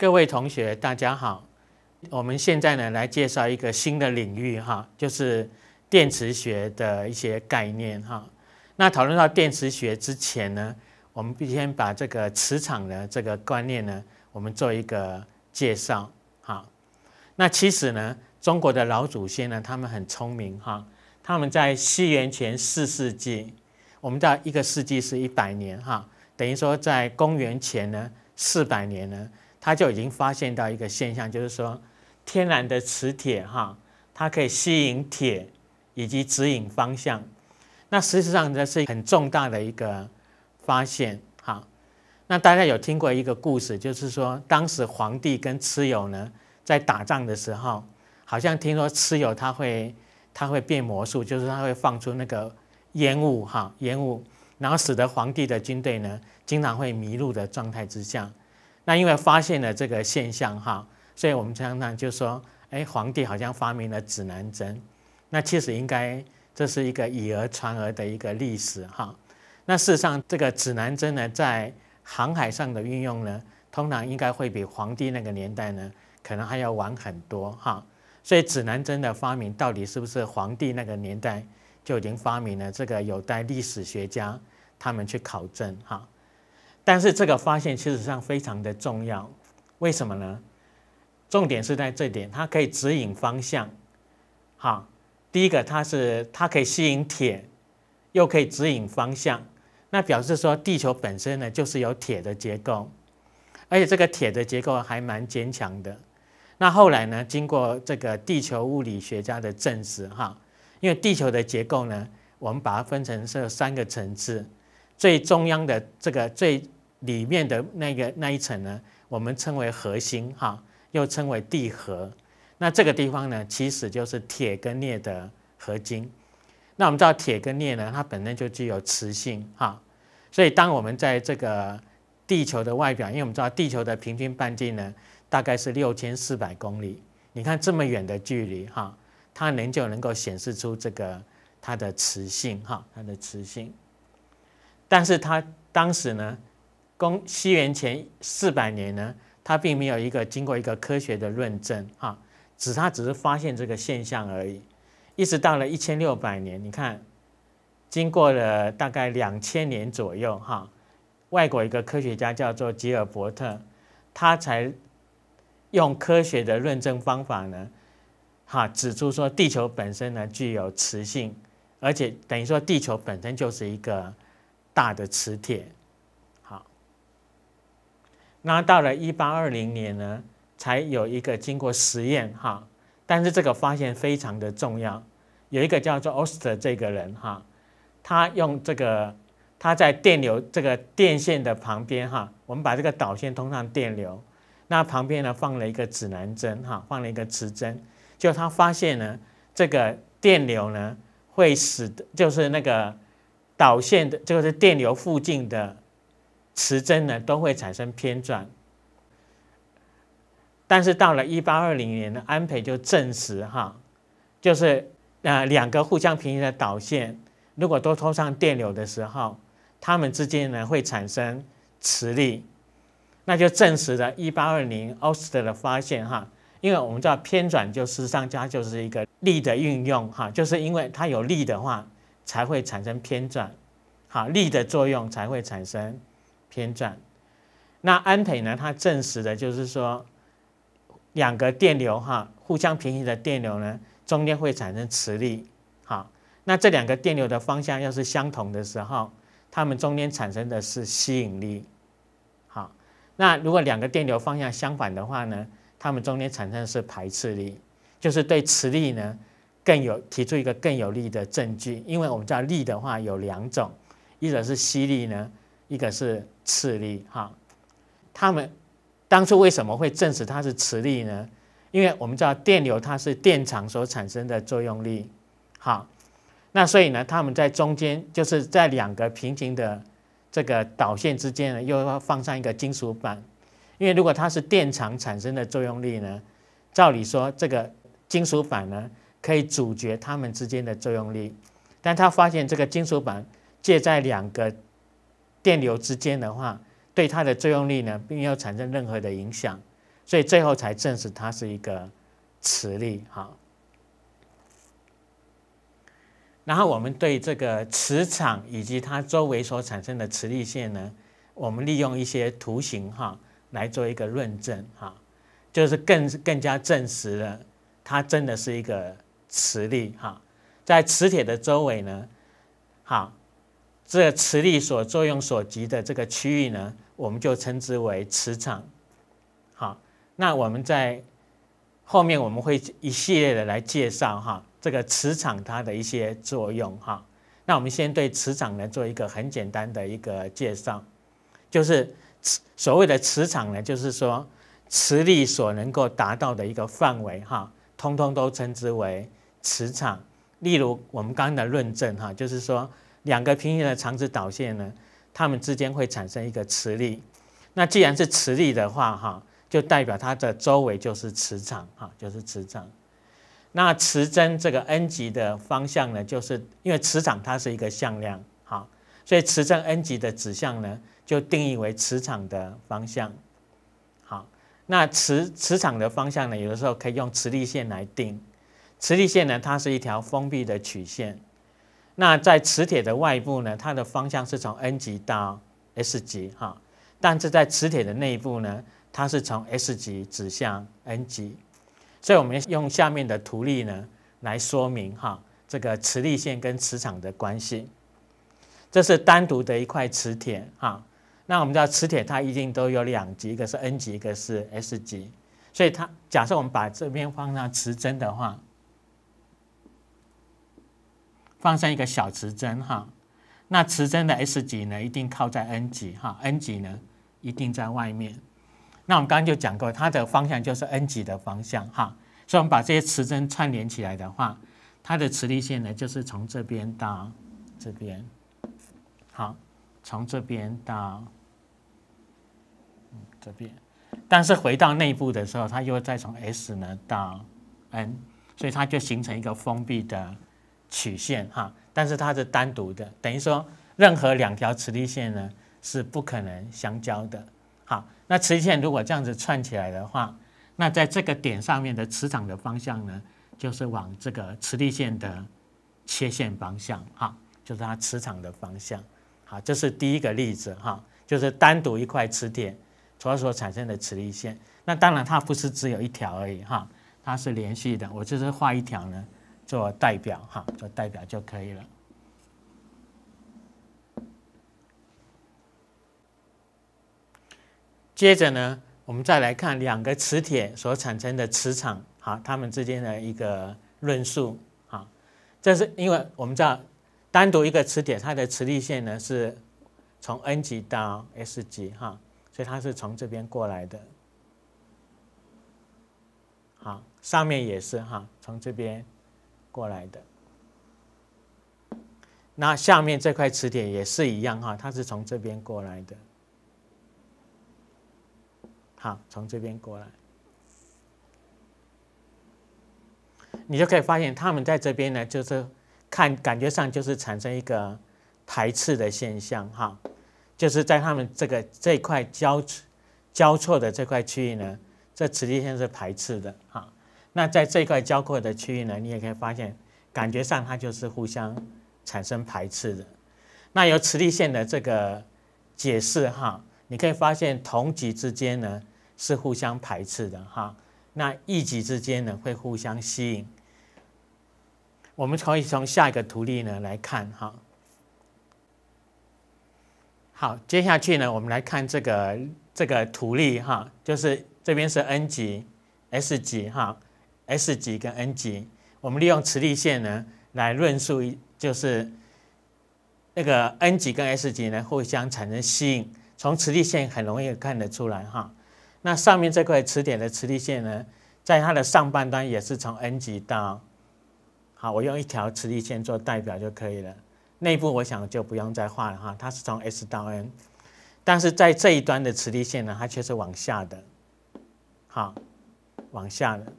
各位同学，大家好。我们现在呢，来介绍一个新的领域哈，就是电磁学的一些概念哈。那讨论到电磁学之前呢，我们必先把这个磁场的这个观念呢，我们做一个介绍哈。那其实呢，中国的老祖先呢，他们很聪明哈，他们在西元前四世纪，我们知道一个世纪是一百年哈，等于说在公元前呢四百年呢。他就已经发现到一个现象，就是说，天然的磁铁哈，它可以吸引铁，以及指引方向。那事实上这是很重大的一个发现哈。那大家有听过一个故事，就是说，当时皇帝跟蚩尤呢在打仗的时候，好像听说蚩尤他会他会变魔术，就是他会放出那个烟雾哈，烟雾，然后使得皇帝的军队呢经常会迷路的状态之下。那因为发现了这个现象哈，所以我们常常就说，哎，皇帝好像发明了指南针。那其实应该这是一个以讹传讹的一个历史哈。那事实上，这个指南针呢，在航海上的运用呢，通常应该会比皇帝那个年代呢，可能还要晚很多哈。所以，指南针的发明到底是不是皇帝那个年代就已经发明了，这个有待历史学家他们去考证哈。但是这个发现事实上非常的重要，为什么呢？重点是在这点，它可以指引方向。好，第一个它是它可以吸引铁，又可以指引方向，那表示说地球本身呢就是有铁的结构，而且这个铁的结构还蛮坚强的。那后来呢，经过这个地球物理学家的证实，哈，因为地球的结构呢，我们把它分成这三个层次，最中央的这个最。里面的那个那一层呢，我们称为核心哈，又称为地核。那这个地方呢，其实就是铁跟镍的合金。那我们知道铁跟镍呢，它本身就具有磁性哈，所以当我们在这个地球的外表，因为我们知道地球的平均半径呢，大概是六千四百公里。你看这么远的距离哈，它仍旧能够显示出这个它的磁性哈，它的磁性。但是它当时呢？公西元前四百年呢，他并没有一个经过一个科学的论证啊，只他只是发现这个现象而已。一直到了一千六百年，你看，经过了大概两千年左右哈，外国一个科学家叫做吉尔伯特，他才用科学的论证方法呢，哈，指出说地球本身呢具有磁性，而且等于说地球本身就是一个大的磁铁。那到了一八二零年呢，才有一个经过实验哈，但是这个发现非常的重要。有一个叫做 Ost e r 这个人哈，他用这个他在电流这个电线的旁边哈，我们把这个导线通上电流，那旁边呢放了一个指南针哈，放了一个磁针，就他发现呢，这个电流呢会使得，就是那个导线的，就是电流附近的。磁针呢都会产生偏转，但是到了一八二零年呢，安培就证实哈，就是呃两个互相平行的导线，如果都通上电流的时候，它们之间呢会产生磁力，那就证实了一八二零奥斯特的发现哈。因为我们知道偏转就是上加就是一个力的运用哈，就是因为它有力的话才会产生偏转，哈力的作用才会产生。偏转，那安培呢？它证实的就是说，两个电流哈互相平行的电流呢，中间会产生磁力。好，那这两个电流的方向要是相同的时候，它们中间产生的是吸引力。好，那如果两个电流方向相反的话呢，它们中间产生的是排斥力，就是对磁力呢更有提出一个更有利的证据。因为我们知道力的话有两种，一种是吸力呢。一个是磁力哈，他们当初为什么会证实它是磁力呢？因为我们知道电流它是电场所产生的作用力哈，那所以呢，他们在中间就是在两个平行的这个导线之间呢，又要放上一个金属板，因为如果它是电场产生的作用力呢，照理说这个金属板呢可以阻绝它们之间的作用力，但他发现这个金属板借在两个电流之间的话，对它的作用力呢，并没有产生任何的影响，所以最后才证实它是一个磁力哈。然后我们对这个磁场以及它周围所产生的磁力线呢，我们利用一些图形哈来做一个论证哈，就是更更加证实了它真的是一个磁力哈。在磁铁的周围呢，好。这磁力所作用所及的这个区域呢，我们就称之为磁场。好，那我们在后面我们会一系列的来介绍哈，这个磁场它的一些作用哈。那我们先对磁场呢做一个很简单的一个介绍，就是磁所谓的磁场呢，就是说磁力所能够达到的一个范围哈，通通都称之为磁场。例如我们刚刚的论证哈，就是说。两个平行的长直导线呢，它们之间会产生一个磁力。那既然是磁力的话，哈，就代表它的周围就是磁场，哈，就是磁场。那磁针这个 N 级的方向呢，就是因为磁场它是一个向量，哈，所以磁针 N 级的指向呢，就定义为磁场的方向。好，那磁磁场的方向呢，有的时候可以用磁力线来定。磁力线呢，它是一条封闭的曲线。那在磁铁的外部呢，它的方向是从 N 极到 S 极哈，但是在磁铁的内部呢，它是从 S 极指向 N 极，所以我们用下面的图例呢来说明哈，这个磁力线跟磁场的关系。这是单独的一块磁铁哈，那我们知道磁铁它一定都有两极，一个是 N 极，一个是 S 极，所以它假设我们把这边放上磁针的话。放上一个小磁针哈，那磁针的 S 极呢，一定靠在 N 极哈，N 极呢一定在外面。那我们刚刚就讲过，它的方向就是 N 极的方向哈。所以，我们把这些磁针串联起来的话，它的磁力线呢，就是从这边到这边，好，从这边到这边，但是回到内部的时候，它又再从 S 呢到 N，所以它就形成一个封闭的。曲线哈，但是它是单独的，等于说任何两条磁力线呢是不可能相交的。好，那磁力线如果这样子串起来的话，那在这个点上面的磁场的方向呢，就是往这个磁力线的切线方向哈，就是它磁场的方向。好，这是第一个例子哈，就是单独一块磁铁，所所产生的磁力线。那当然它不是只有一条而已哈，它是连续的。我就是画一条呢。做代表哈，做代表就可以了。接着呢，我们再来看两个磁铁所产生的磁场啊，它们之间的一个论述啊，这是因为我们知道，单独一个磁铁它的磁力线呢是从 N 级到 S 级，哈，所以它是从这边过来的。好，上面也是哈，从这边。过来的，那下面这块磁铁也是一样哈，它是从这边过来的，好，从这边过来，你就可以发现，他们在这边呢，就是看感觉上就是产生一个排斥的现象哈，就是在他们这个这块交交错的这块区域呢，这磁力线是排斥的哈。那在这一块交错的区域呢，你也可以发现，感觉上它就是互相产生排斥的。那由磁力线的这个解释哈，你可以发现同极之间呢是互相排斥的哈，那异极之间呢会互相吸引。我们可以从下一个图例呢来看哈。好，接下去呢我们来看这个这个图例哈，就是这边是 N 极 S 极哈。S 级跟 N 级，我们利用磁力线呢来论述一，就是那个 N 级跟 S 级呢互相产生吸引，从磁力线很容易看得出来哈。那上面这块磁铁的磁力线呢，在它的上半端也是从 N 级到，好，我用一条磁力线做代表就可以了。内部我想就不用再画了哈，它是从 S 到 N，但是在这一端的磁力线呢，它却是往下的，好，往下的。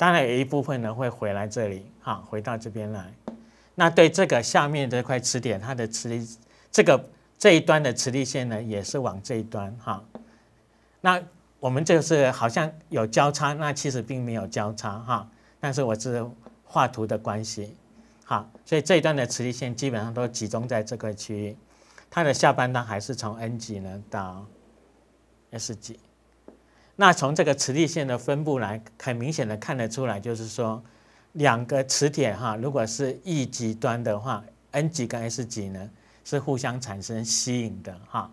当然有一部分呢会回来这里，哈，回到这边来。那对这个下面这块磁铁，它的磁力，这个这一端的磁力线呢也是往这一端，哈。那我们就是好像有交叉，那其实并没有交叉，哈。但是我是画图的关系，好，所以这一段的磁力线基本上都集中在这个区域。它的下半端还是从 N 级呢到 S 级。那从这个磁力线的分布来，很明显的看得出来，就是说，两个磁铁哈，如果是 E 极端的话，N 极跟 S 极呢，是互相产生吸引的哈。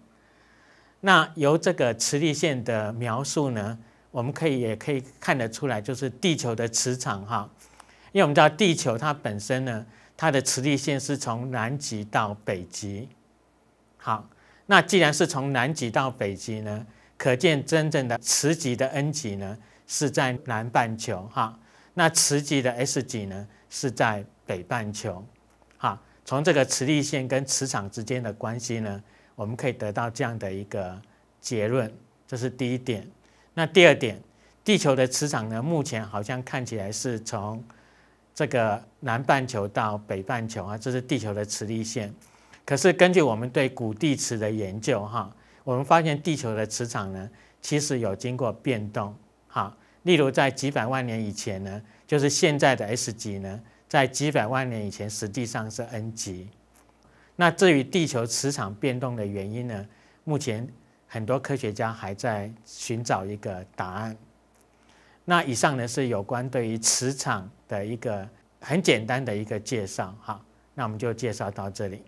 那由这个磁力线的描述呢，我们可以也可以看得出来，就是地球的磁场哈，因为我们知道地球它本身呢，它的磁力线是从南极到北极。好，那既然是从南极到北极呢？可见，真正的磁极的 N 极呢是在南半球，哈，那磁极的 S 极呢是在北半球，哈。从这个磁力线跟磁场之间的关系呢，我们可以得到这样的一个结论，这是第一点。那第二点，地球的磁场呢，目前好像看起来是从这个南半球到北半球啊，这是地球的磁力线。可是根据我们对古地磁的研究，哈。我们发现地球的磁场呢，其实有经过变动，哈，例如在几百万年以前呢，就是现在的 S 级呢，在几百万年以前实际上是 N 级。那至于地球磁场变动的原因呢，目前很多科学家还在寻找一个答案。那以上呢是有关对于磁场的一个很简单的一个介绍，哈，那我们就介绍到这里。